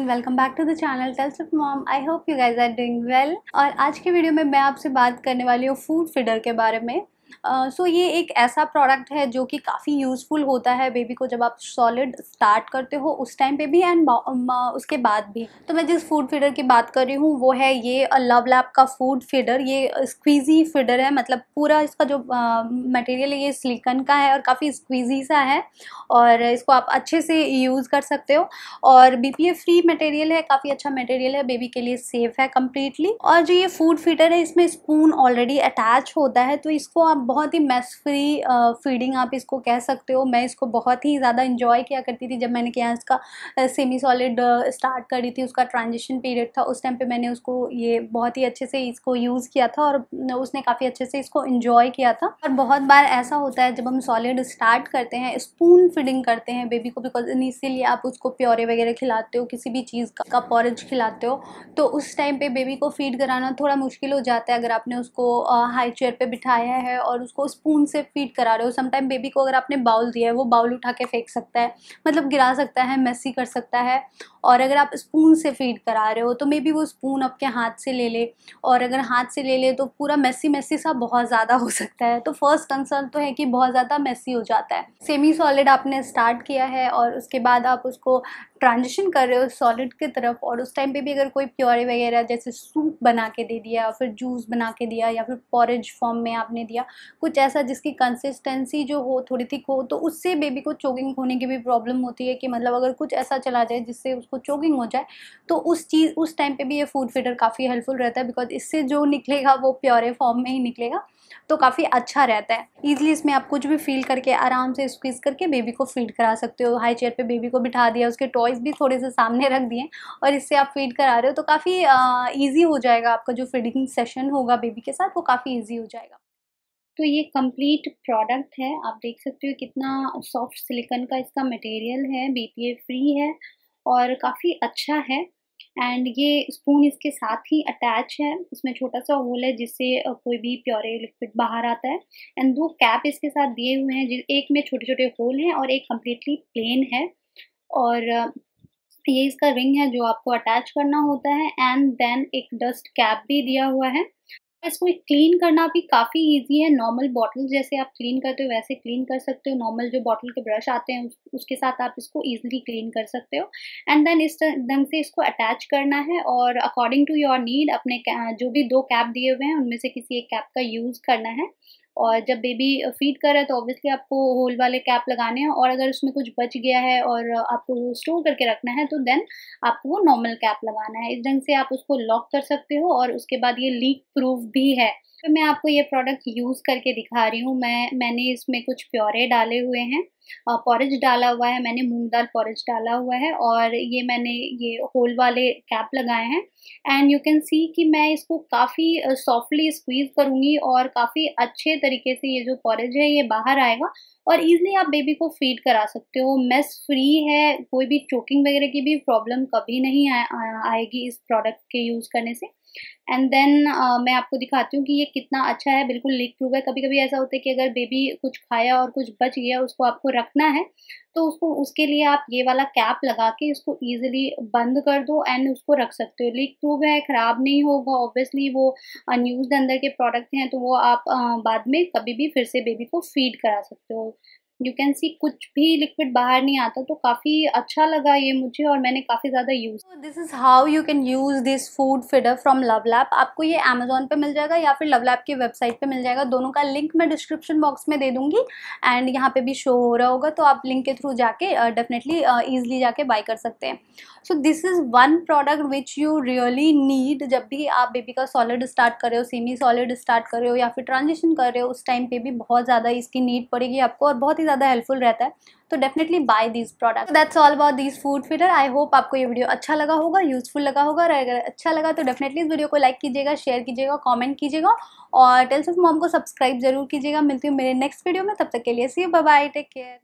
and welcome back to the channel Tales of Mom I hope you guys are doing well और आज की video में मैं आपसे बात करने वाली हूँ फूड फीडर के बारे में सो ये एक ऐसा प्रोडक्ट है जो कि काफ़ी यूज़फुल होता है बेबी को जब आप सॉलिड स्टार्ट करते हो उस टाइम पे भी एंड उसके बाद भी तो मैं जिस फूड फीडर की बात कर रही हूँ वो है ये लव लैप का फूड फीडर ये स्क्वीजी फीडर है मतलब पूरा इसका जो मटेरियल है ये सिलिकन का है और काफ़ी स्क्वीजी सा है और इसको आप अच्छे से यूज़ कर सकते हो और बी फ्री मटेरियल है काफ़ी अच्छा मटेरियल है बेबी के लिए सेफ़ है कम्प्लीटली और जो ये फूड फीडर है इसमें स्पून ऑलरेडी अटैच होता है तो इसको आप बहुत ही मेस फ्री फीडिंग आप इसको कह सकते हो मैं इसको बहुत ही ज़्यादा इंजॉय किया करती थी जब मैंने क्या इसका सेमी सॉलिड स्टार्ट करी थी उसका ट्रांजिशन पीरियड था उस टाइम पे मैंने उसको ये बहुत ही अच्छे से इसको यूज़ किया था और उसने काफ़ी अच्छे से इसको इंजॉय किया था और बहुत बार ऐसा होता है जब हम सॉलिड स्टार्ट करते हैं स्पून फीडिंग करते हैं बेबी को बिकॉज इसीलिए आप उसको प्योरे वगैरह खिलाते हो किसी भी चीज़ का, का पॉरेज खिलाते हो तो उस टाइम पर बेबी को फीड कराना थोड़ा मुश्किल हो जाता है अगर आपने उसको हाई चेयर पर बिठाया है और उसको स्पून से फीड करा रहे हो समटाइम बेबी को अगर आपने बाउल दिया है वो बाउल उठा के फेंक सकता है मतलब गिरा सकता है मैसी कर सकता है और अगर आप स्पून से फीड करा रहे हो तो मे बी वो स्पून आपके हाथ से ले ले और अगर हाथ से ले ले तो पूरा मेसी मेसी सा बहुत ज़्यादा हो सकता है तो फर्स्ट कंसर्न तो है कि बहुत ज़्यादा मेसी हो जाता है सेमी सॉलिड आपने स्टार्ट किया है और उसके बाद आप उसको ट्रांजिशन कर रहे हो सॉलिड की तरफ और उस टाइम पे भी अगर कोई प्योरे वगैरह जैसे सूप बना के दे दिया या फिर जूस बना के दिया या फिर पॉरेज फॉर्म में आपने दिया कुछ ऐसा जिसकी कंसिस्टेंसी जो हो थोड़ी थिक हो तो उससे बेबी को चोकिंग होने की भी प्रॉब्लम होती है कि मतलब अगर कुछ ऐसा चला जाए जिससे उसको चोकिंग हो जाए तो उस चीज़ उस टाइम पे भी ये फूड फीडर काफ़ी हेल्पफुल रहता है बिकॉज इससे जो निकलेगा वो प्योरे फॉर्म में ही निकलेगा तो काफ़ी अच्छा रहता है ईजिली इसमें आप कुछ भी फील करके आराम से स्क्वीज़ करके बेबी को फीड करा सकते हो हाई चेयर पे बेबी को बिठा दिया उसके टॉयज़ भी थोड़े से सामने रख दिए और इससे आप फीड करा रहे हो तो काफ़ी ईजी हो जाएगा आपका जो फीडिंग सेशन होगा बेबी के साथ वो काफ़ी ईजी हो जाएगा तो ये कंप्लीट प्रोडक्ट है आप देख सकते हो कितना सॉफ्ट सिलिकन का इसका मटेरियल है बीपीए फ्री है और काफ़ी अच्छा है एंड ये स्पून इसके साथ ही अटैच है इसमें छोटा सा होल है जिससे कोई भी प्योरे लिक्विड बाहर आता है एंड दो कैप इसके साथ दिए हुए हैं एक में छोटे छोटे होल हैं और एक कम्प्लीटली प्लेन है और ये इसका रिंग है जो आपको अटैच करना होता है एंड देन एक डस्ट कैप भी दिया हुआ है इसको क्लीन करना भी काफ़ी इजी है नॉर्मल बॉटल जैसे आप क्लीन करते हो वैसे क्लीन कर सकते हो नॉर्मल जो बॉटल के ब्रश आते हैं उसके साथ आप इसको इजीली क्लीन कर सकते हो एंड देन इस ढंग से इसको अटैच करना है और अकॉर्डिंग टू योर नीड अपने जो भी दो कैप दिए हुए हैं उनमें से किसी एक कैप का यूज़ करना है और जब बेबी फीड कर रहा है तो ऑब्वियसली आपको होल वाले कैप लगाने हैं और अगर उसमें कुछ बच गया है और आपको स्टोर करके रखना है तो देन आपको वो नॉर्मल कैप लगाना है इस ढंग से आप उसको लॉक कर सकते हो और उसके बाद ये लीक प्रूफ भी है तो मैं आपको ये प्रोडक्ट यूज़ करके दिखा रही हूँ मैं मैंने इसमें कुछ प्योरे डाले हुए हैं पॉरेज डाला हुआ है मैंने मूंग दाल पॉरेज डाला हुआ है और ये मैंने ये होल वाले कैप लगाए हैं एंड यू कैन सी कि मैं इसको काफ़ी सॉफ्टली स्क्वीज़ करूँगी और काफ़ी अच्छे तरीके से ये जो पॉरेज है ये बाहर आएगा और ईज़िली आप बेबी को फीड करा सकते हो मेस फ्री है कोई भी चोकिंग वगैरह की भी प्रॉब्लम कभी नहीं आ, आ, आएगी इस प्रोडक्ट के यूज़ करने से एंड देन uh, मैं आपको दिखाती हूँ कि ये कितना अच्छा है बिल्कुल लीक प्रूफ है कभी कभी ऐसा होता है कि अगर बेबी कुछ खाया और कुछ बच गया उसको आपको रखना है तो उसको उसके लिए आप ये वाला कैप लगा के इसको ईजिली बंद कर दो एंड उसको रख सकते हो लीक प्रूफ है ख़राब नहीं होगा ऑब्वियसली वो अनयूज अंदर के प्रोडक्ट हैं तो वो आप आ, बाद में कभी भी फिर से बेबी को फीड करा सकते हो यू कैन सी कुछ भी लिक्विड बाहर नहीं आता तो काफ़ी अच्छा लगा ये मुझे और मैंने काफ़ी ज़्यादा use this is how you can use this food feeder from love lab आपको ये अमेजोन पे मिल जाएगा या फिर लव लैब की वेबसाइट पे मिल जाएगा दोनों का लिंक मैं डिस्क्रिप्शन बॉक्स में दे दूँगी एंड यहाँ पे भी शो हो रहा होगा तो आप लिंक के थ्रू जाके डेफिनेटली ईजिली जाके बाई कर सकते हैं so this is one product which you really need जब भी आप बेबी का सॉलिड स्टार्ट कर रहे हो सेमी सॉलिड स्टार्ट कर रहे हो या फिर ट्रांजेक्शन कर रहे हो उस टाइम पर भी बहुत ज़्यादा इसकी नीड पड़ेगी आपको और बहुत ही ज़्यादा हेल्पफुल रहता है तो definitely buy these product that's all about these food feeder I hope आपको ये वीडियो अच्छा लगा होगा यूजफुल लगा होगा और अगर अच्छा लगा तो डेफिनेटली इस वीडियो को लाइक कीजिएगा शेयर कीजिएगा कॉमेंट कीजिएगा और टेल्स ऑफ मॉम को सब्सक्राइब जरूर कीजिएगा मिलती हूँ मेरे नेक्स्ट वीडियो में तब तक के लिए सी बाय टेक केयर